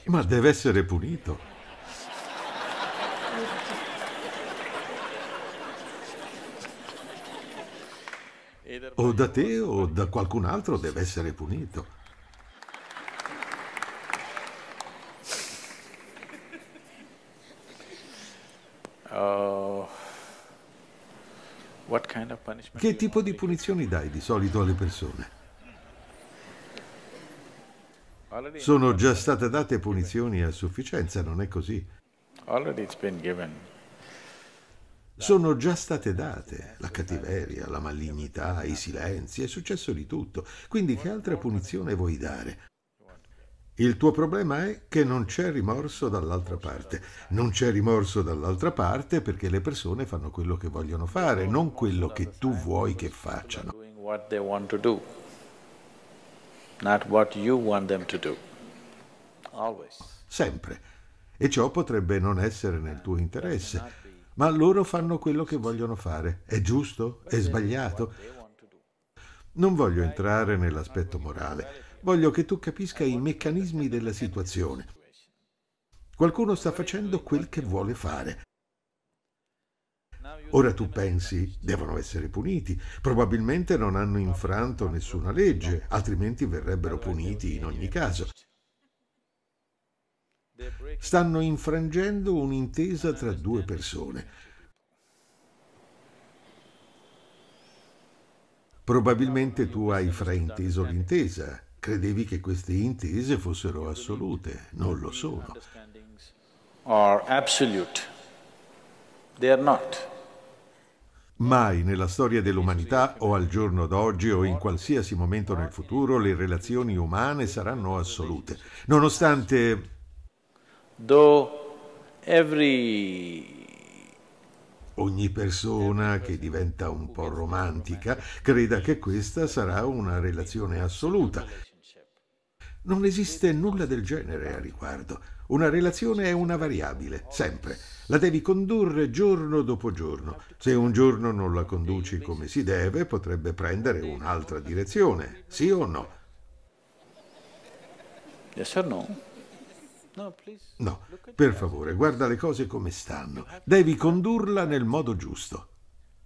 Arrivederci. Ma deve essere punito. O da te o da qualcun altro deve essere punito. Oh. Che tipo di punizioni dai di solito alle persone? Sono già state date punizioni a sufficienza, non è così. Sono già state date la cattiveria, la malignità, i silenzi, è successo di tutto. Quindi che altra punizione vuoi dare? Il tuo problema è che non c'è rimorso dall'altra parte. Non c'è rimorso dall'altra parte perché le persone fanno quello che vogliono fare, non quello che tu vuoi che facciano not what you want them to do. Always. Sempre. E ciò potrebbe non essere nel tuo interesse, ma loro fanno quello che vogliono fare. È giusto? È sbagliato? Non voglio entrare nell'aspetto morale, voglio che tu capisca i meccanismi della situazione. Qualcuno sta facendo quel che vuole fare. Ora tu pensi, devono essere puniti, probabilmente non hanno infranto nessuna legge, altrimenti verrebbero puniti in ogni caso. Stanno infrangendo un'intesa tra due persone. Probabilmente tu hai frainteso l'intesa, credevi che queste intese fossero assolute, non lo sono. Are absolute. They are not. Mai nella storia dell'umanità o al giorno d'oggi o in qualsiasi momento nel futuro le relazioni umane saranno assolute, nonostante... Ogni persona che diventa un po' romantica creda che questa sarà una relazione assoluta. Non esiste nulla del genere a riguardo. Una relazione è una variabile, sempre. La devi condurre giorno dopo giorno. Se un giorno non la conduci come si deve, potrebbe prendere un'altra direzione, sì o no? Yes or no? No, per favore, guarda le cose come stanno. Devi condurla nel modo giusto.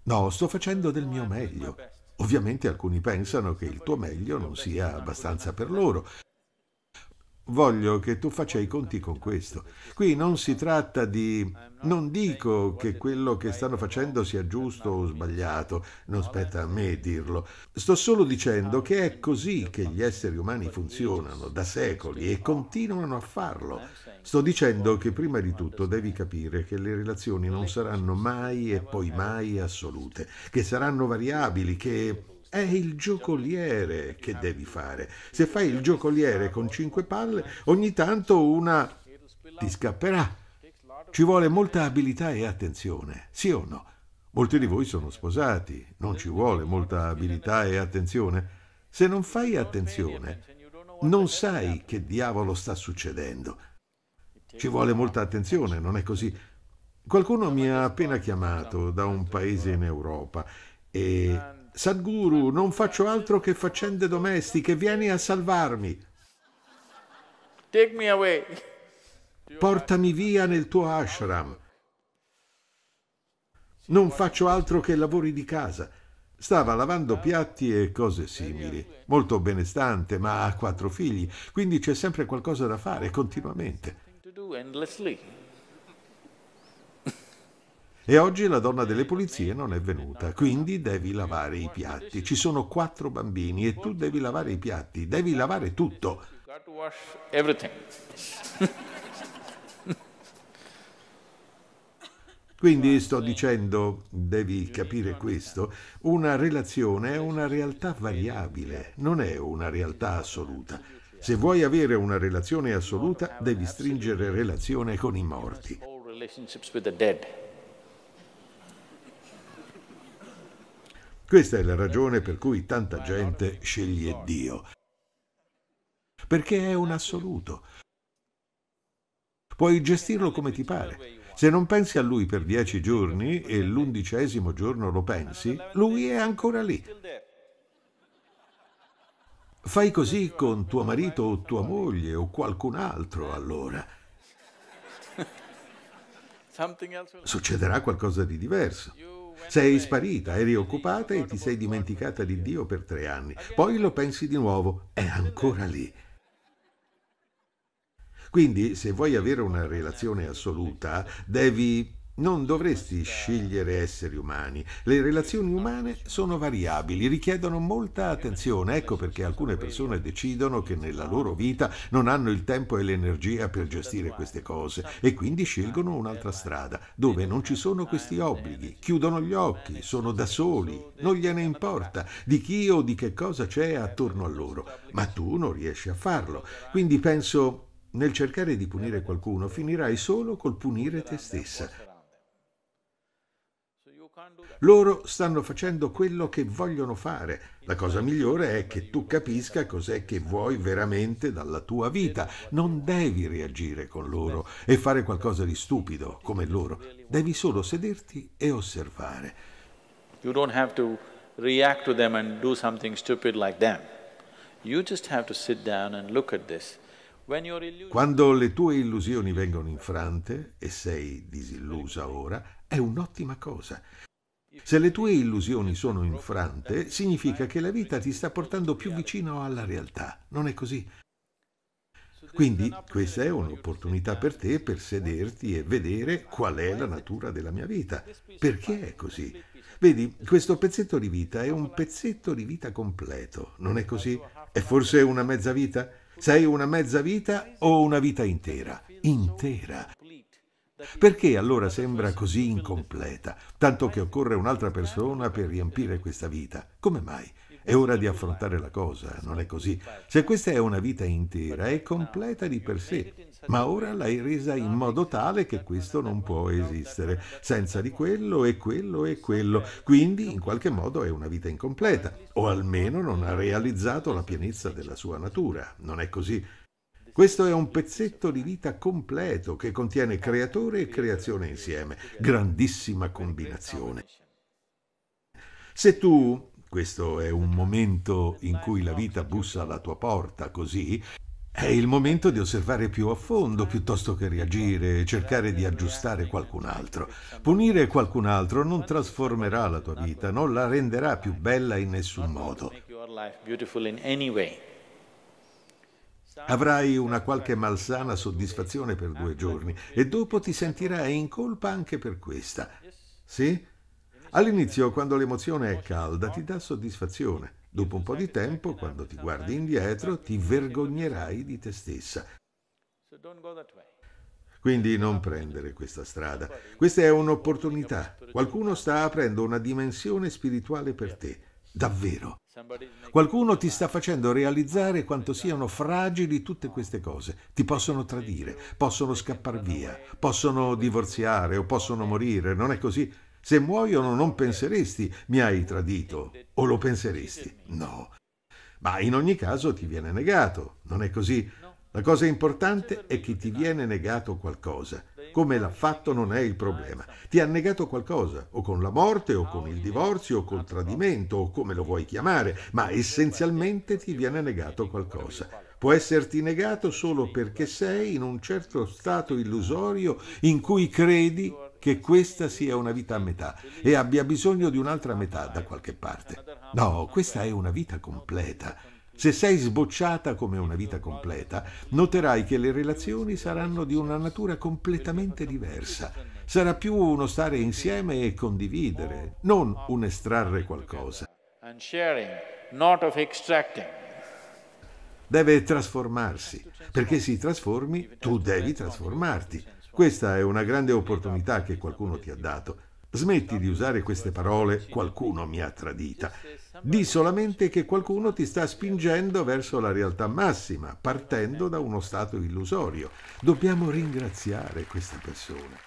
No, sto facendo del mio meglio. Ovviamente alcuni pensano che il tuo meglio non sia abbastanza per loro voglio che tu faccia i conti con questo. Qui non si tratta di... Non dico che quello che stanno facendo sia giusto o sbagliato, non spetta a me dirlo. Sto solo dicendo che è così che gli esseri umani funzionano da secoli e continuano a farlo. Sto dicendo che prima di tutto devi capire che le relazioni non saranno mai e poi mai assolute, che saranno variabili, che è il giocoliere che devi fare. Se fai il giocoliere con cinque palle, ogni tanto una ti scapperà. Ci vuole molta abilità e attenzione, sì o no? Molti di voi sono sposati, non ci vuole molta abilità e attenzione. Se non fai attenzione, non sai che diavolo sta succedendo. Ci vuole molta attenzione, non è così? Qualcuno mi ha appena chiamato da un paese in Europa e Sadhguru, non faccio altro che faccende domestiche, vieni a salvarmi. Take me away. Portami via nel tuo ashram. Non faccio altro che lavori di casa. Stava lavando piatti e cose simili. Molto benestante, ma ha quattro figli, quindi c'è sempre qualcosa da fare continuamente. E oggi la donna delle pulizie non è venuta, quindi devi lavare i piatti. Ci sono quattro bambini e tu devi lavare i piatti, devi lavare tutto. Quindi sto dicendo, devi capire questo, una relazione è una realtà variabile, non è una realtà assoluta. Se vuoi avere una relazione assoluta, devi stringere relazione con i morti. Questa è la ragione per cui tanta gente sceglie Dio. Perché è un assoluto. Puoi gestirlo come ti pare. Se non pensi a lui per dieci giorni e l'undicesimo giorno lo pensi, lui è ancora lì. Fai così con tuo marito o tua moglie o qualcun altro allora. Succederà qualcosa di diverso. Sei sparita, eri occupata e ti sei dimenticata di Dio per tre anni. Poi lo pensi di nuovo, è ancora lì. Quindi, se vuoi avere una relazione assoluta, devi non dovresti scegliere esseri umani. Le relazioni umane sono variabili, richiedono molta attenzione. Ecco perché alcune persone decidono che nella loro vita non hanno il tempo e l'energia per gestire queste cose e quindi scelgono un'altra strada, dove non ci sono questi obblighi. Chiudono gli occhi, sono da soli, non gliene importa di chi o di che cosa c'è attorno a loro. Ma tu non riesci a farlo. Quindi penso, nel cercare di punire qualcuno, finirai solo col punire te stessa. Loro stanno facendo quello che vogliono fare. La cosa migliore è che tu capisca cos'è che vuoi veramente dalla tua vita. Non devi reagire con loro e fare qualcosa di stupido come loro. Devi solo sederti e osservare. You don't have to react to them and do something stupid like them. You just have to sit down and look at this. Quando le tue illusioni vengono infrante, e sei disillusa ora, è un'ottima cosa. Se le tue illusioni sono infrante, significa che la vita ti sta portando più vicino alla realtà, non è così? Quindi questa è un'opportunità per te per sederti e vedere qual è la natura della mia vita. Perché è così? Vedi, questo pezzetto di vita è un pezzetto di vita completo, non è così? È forse una mezza vita? Sei una mezza vita o una vita intera? Intera. Perché allora sembra così incompleta, tanto che occorre un'altra persona per riempire questa vita? Come mai? È ora di affrontare la cosa, non è così. Se questa è una vita intera, è completa di per sé, ma ora l'hai resa in modo tale che questo non può esistere, senza di quello e quello e quello. Quindi, in qualche modo, è una vita incompleta, o almeno non ha realizzato la pienezza della sua natura. Non è così? Questo è un pezzetto di vita completo che contiene creatore e creazione insieme, grandissima combinazione. Se tu, questo è un momento in cui la vita bussa alla tua porta così, è il momento di osservare più a fondo piuttosto che reagire e cercare di aggiustare qualcun altro. Punire qualcun altro non trasformerà la tua vita, non la renderà più bella in nessun modo. Life beautiful in any way. Avrai una qualche malsana soddisfazione per due giorni e dopo ti sentirai in colpa anche per questa. Sì? All'inizio, quando l'emozione è calda, ti dà soddisfazione. Dopo un po' di tempo, quando ti guardi indietro, ti vergognerai di te stessa. Quindi non prendere questa strada. Questa è un'opportunità. Qualcuno sta aprendo una dimensione spirituale per te. Davvero. Qualcuno ti sta facendo realizzare quanto siano fragili tutte queste cose. Ti possono tradire, possono scappar via, possono divorziare o possono morire, non è così? Se muoiono non penseresti mi hai tradito o lo penseresti? No. Ma in ogni caso ti viene negato, non è così? La cosa importante è che ti viene negato qualcosa come l'ha fatto non è il problema. Ti ha negato qualcosa, o con la morte, o con il divorzio, o col tradimento, o come lo vuoi chiamare, ma essenzialmente ti viene negato qualcosa. Può esserti negato solo perché sei in un certo stato illusorio in cui credi che questa sia una vita a metà e abbia bisogno di un'altra metà da qualche parte. No, questa è una vita completa se sei sbocciata come una vita completa, noterai che le relazioni saranno di una natura completamente diversa. Sarà più uno stare insieme e condividere, non un estrarre qualcosa. Deve trasformarsi. Perché si trasformi, tu devi trasformarti. Questa è una grande opportunità che qualcuno ti ha dato. Smetti di usare queste parole, qualcuno mi ha tradita. Di solamente che qualcuno ti sta spingendo verso la realtà massima, partendo da uno stato illusorio. Dobbiamo ringraziare questa persona.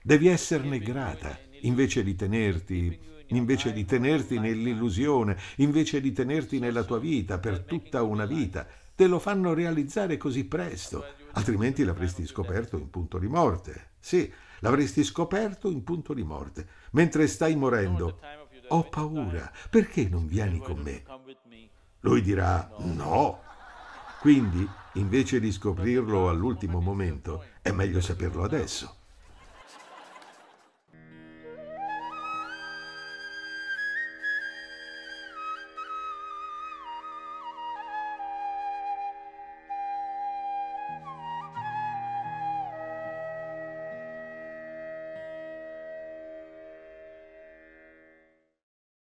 Devi esserne grata, invece di tenerti, invece di tenerti nell'illusione, invece di tenerti nella tua vita, per tutta una vita, te lo fanno realizzare così presto, altrimenti l'avresti scoperto in punto di morte. Sì, l'avresti scoperto in punto di morte, mentre stai morendo. Ho paura, perché non vieni con me? Lui dirà no. Quindi, invece di scoprirlo all'ultimo momento, è meglio saperlo adesso.